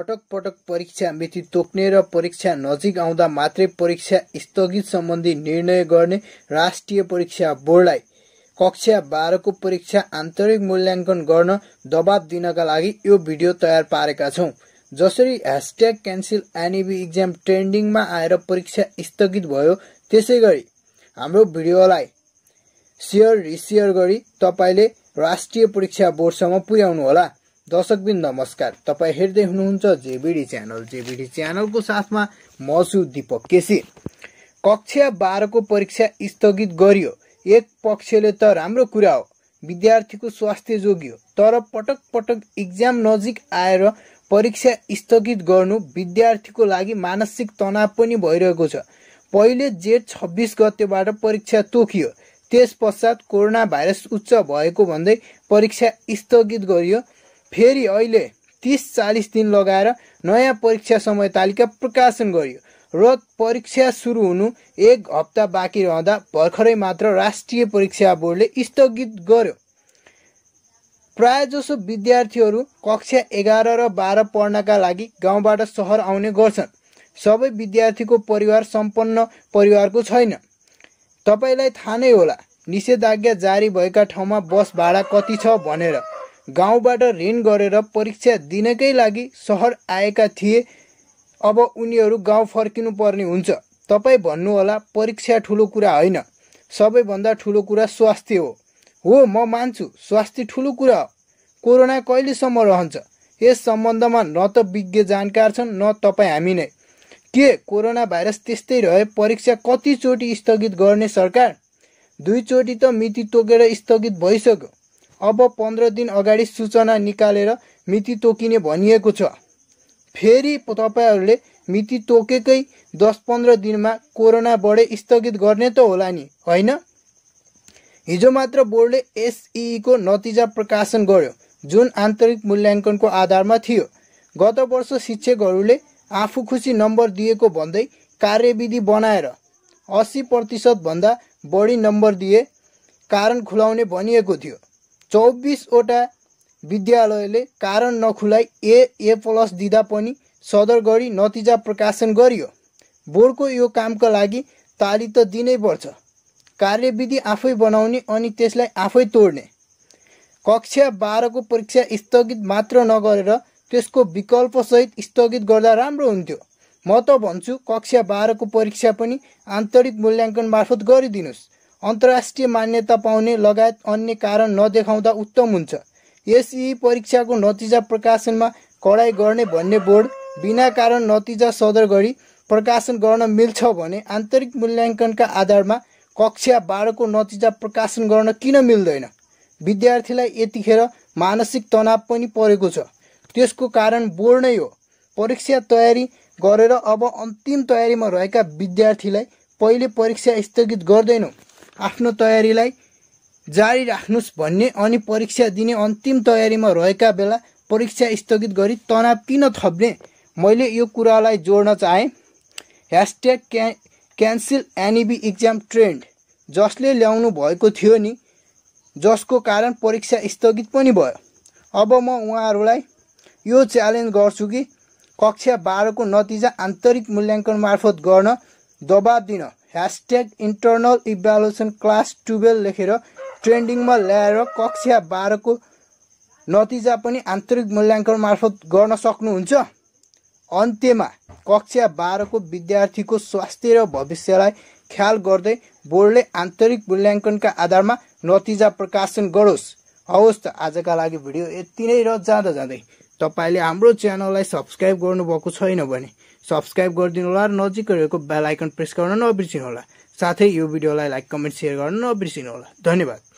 पटक पटक परीक्षा मिति तोक्ने र परीक्षा नजिक आउँदा मात्रै परीक्षा स्थगित सम्बन्धी निर्णय गर्ने राष्ट्रिय परीक्षा बोर्डलाई कक्षा बाह्रको परीक्षा आन्तरिक मूल्याङ्कन गर्न दबाब दिनका लागि यो भिडियो तयार पारेका छौँ जसरी ह्यासट्याग क्यान्सिल एनिबी इक्जाम ट्रेन्डिङमा आएर परीक्षा स्थगित भयो त्यसै गरी हाम्रो भिडियोलाई सेयर रिसेयर गरी तपाईँले राष्ट्रिय परीक्षा बोर्डसम्म पुर्याउनुहोला दर्शकबिन नमस्कार तपाईँ हेर्दै हुनुहुन्छ जेबिडी च्यानल जेबिडी च्यानलको साथमा म छु दिपक केसी कक्षा बाह्रको परीक्षा स्थगित गरियो एक पक्षले त राम्रो कुरा हो विद्यार्थीको स्वास्थ्य जोगियो तर पटक पटक इक्जाम नजिक आएर परीक्षा स्थगित गर्नु विद्यार्थीको लागि मानसिक तनाव पनि भइरहेको छ पहिले जेठ छब्बिस गतेबाट परीक्षा तोकियो त्यस पश्चात कोरोना भाइरस उच्च भएको भन्दै परीक्षा स्थगित गरियो फेरि अहिले तिस चालिस दिन लगाएर नयाँ परीक्षा समय तालिका प्रकाशन गरियो र परीक्षा सुरु हुनु एक हप्ता बाँकी रहँदा भर्खरै मात्र राष्ट्रिय परीक्षा बोर्डले स्थगित गर्यो प्रायःजसो विद्यार्थीहरू कक्षा एघार र बाह्र पढ्नका लागि गाउँबाट सहर आउने गर्छन् सबै विद्यार्थीको परिवार सम्पन्न परिवारको छैन तपाईँलाई थाहा नै होला निषेधाज्ञा जारी भएका ठाउँमा बस भाडा कति छ भनेर गाउँबाट ऋण गरेर परीक्षा दिनकै लागि सहर आएका थिए अब उनीहरू गाउँ फर्किनु पर्ने हुन्छ तपाईँ भन्नुहोला परीक्षा ठुलो कुरा होइन सबैभन्दा ठुलो कुरा स्वास्थ्य हो हो म मान्छु स्वास्थ्य ठुलो कुरा हो कोरोना कहिलेसम्म रहन्छ यस सम्बन्धमा न त विज्ञ जानकार छन् न तपाईँ हामी नै के कोरोना भाइरस त्यस्तै रहे परीक्षा कतिचोटि स्थगित गर्ने सरकार दुईचोटि त मिति तोकेर स्थगित भइसक्यो अब पन्ध्र दिन अगाडि सूचना निकालेर मिति तोकिने भनिएको छ फेरि तपाईँहरूले मिति तोकेकै दस पन्ध्र दिनमा कोरोना बढे स्थगित गर्ने त होला नि होइन हिजो मात्र बोर्डले एसइईको नतिजा प्रकाशन गर्यो जुन आन्तरिक मूल्याङ्कनको आधारमा थियो गत वर्ष शिक्षकहरूले आफू खुसी नम्बर दिएको भन्दै कार्यविधि बनाएर अस्सी प्रतिशतभन्दा बढी नम्बर दिए कारण खुलाउने भनिएको थियो चौबिसवटा विद्यालयले कारण नखुलाई ए ए प्लस दिँदा पनि सदर गरी नतिजा प्रकाशन गरियो बोर्डको यो कामका लागि ताली त दिनै पर्छ कार्यविधि आफै बनाउने अनि त्यसलाई आफै तोड्ने कक्षा बाह्रको परीक्षा स्थगित मात्र नगरेर त्यसको विकल्पसहित स्थगित गर्दा राम्रो हुन्थ्यो म त भन्छु कक्षा बाह्रको परीक्षा पनि आन्तरिक मूल्याङ्कन मार्फत गरिदिनुहोस् अन्तर्राष्ट्रिय मान्यता पाउने लगायत अन्य कारण नदेखाउँदा उत्तम हुन्छ एसई परीक्षाको नतिजा प्रकाशनमा कडाइ गर्ने भन्ने बोर्ड बिना कारण नतिजा सदर गरी प्रकाशन गर्न मिल्छ भने आन्तरिक मूल्याङ्कनका आधारमा कक्षा बाह्रको नतिजा प्रकाशन गर्न किन मिल्दैन विद्यार्थीलाई यतिखेर मानसिक तनाव पनि परेको छ त्यसको कारण बोर्ड नै हो परीक्षा तयारी गरेर अब अन्तिम तयारीमा रहेका विद्यार्थीलाई पहिले परीक्षा स्थगित गर्दैनौँ आफ्नो तयारीलाई जारी राख्नुहोस् भन्ने अनि परीक्षा दिने अन्तिम तयारीमा रहेका बेला परीक्षा स्थगित गरी तनाव किन थप्ने मैले यो कुरालाई जोड्न चाहेँ ह्यासट्याग क्या क्यान्सल एनिबी इक्जाम ट्रेन्ड जसले ल्याउनु भएको थियो नि जसको कारण परीक्षा स्थगित पनि भयो अब म उहाँहरूलाई यो च्यालेन्ज गर्छु कि कक्षा बाह्रको नतिजा आन्तरिक मूल्याङ्कन मार्फत गर्न दबाब दिन hashtag internal evaluation class twelve लेखेर ट्रेन्डिङमा ल्याएर कक्षा बाह्रको नतिजा पनि आन्तरिक मूल्याङ्कन मार्फत गर्न सक्नुहुन्छ अन्त्यमा कक्षा बाह्रको विद्यार्थीको स्वास्थ्य र भविष्यलाई ख्याल गर्दै बोर्डले आन्तरिक मूल्याङ्कनका आधारमा नतिजा प्रकाशन गरोस् हवस् त आजका लागि भिडियो यति नै र जाँदा जाँदै तपाईँले हाम्रो च्यानललाई सब्सक्राइब गर्नुभएको छैन भने सब्सक्राइब गरिदिनु होला र नजिक रहेको बेल आइकन प्रेस गर्न नबिर्सिनु होला साथै यो भिडियोलाई लाइक कमेन्ट सेयर गर्न नबिर्सिनु होला धन्यवाद